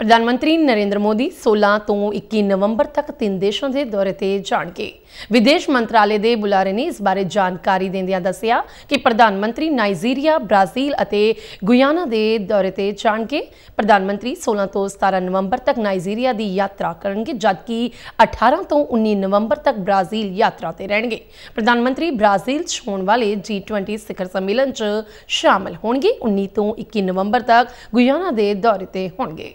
ਪ੍ਰਧਾਨ ਮੰਤਰੀ ਨਰਿੰਦਰ ਮੋਦੀ 16 ਤੋਂ 21 ਨਵੰਬਰ ਤੱਕ ਤਿੰਨ ਦੇਸ਼ਾਂ ਦੇ ਦੌਰੇ ਤੇ ਜਾਣਗੇ ਵਿਦੇਸ਼ ਮੰਤਰਾਲੇ ਦੇ ਬੁਲਾਰੇ ਨੇ ਇਸ ਬਾਰੇ ਜਾਣਕਾਰੀ ਦਿੰਦਿਆਂ ਦੱਸਿਆ ਕਿ ਪ੍ਰਧਾਨ ਮੰਤਰੀ ਨਾਈਜੀਰੀਆ ਬ੍ਰਾਜ਼ੀਲ ਅਤੇ ਗੁਯਾਨਾ ਦੇ ਦੌਰੇ ਤੇ ਜਾਣਗੇ ਪ੍ਰਧਾਨ ਮੰਤਰੀ 16 ਤੋਂ 17 ਨਵੰਬਰ ਤੱਕ ਨਾਈਜੀਰੀਆ ਦੀ ਯਾਤਰਾ ਕਰਨਗੇ ਜਦਕਿ 18 ਤੋਂ 19 ਨਵੰਬਰ ਤੱਕ ਬ੍ਰਾਜ਼ੀਲ ਯਾਤਰਾ ਤੇ ਰਹਿਣਗੇ ਪ੍ਰਧਾਨ ਮੰਤਰੀ ਬ੍ਰਾਜ਼ੀਲ 'ਚ ਹੋਣ ਵਾਲੇ G20 ਸਿਖਰ ਸੰਮੇਲਨ 'ਚ ਸ਼ਾਮਲ ਹੋਣਗੇ 19 ਤੋਂ 21 ਨਵੰਬਰ ਤੱਕ ਗੁਯਾਨਾ ਦੇ ਦੌਰੇ ਤੇ ਹੋਣਗੇ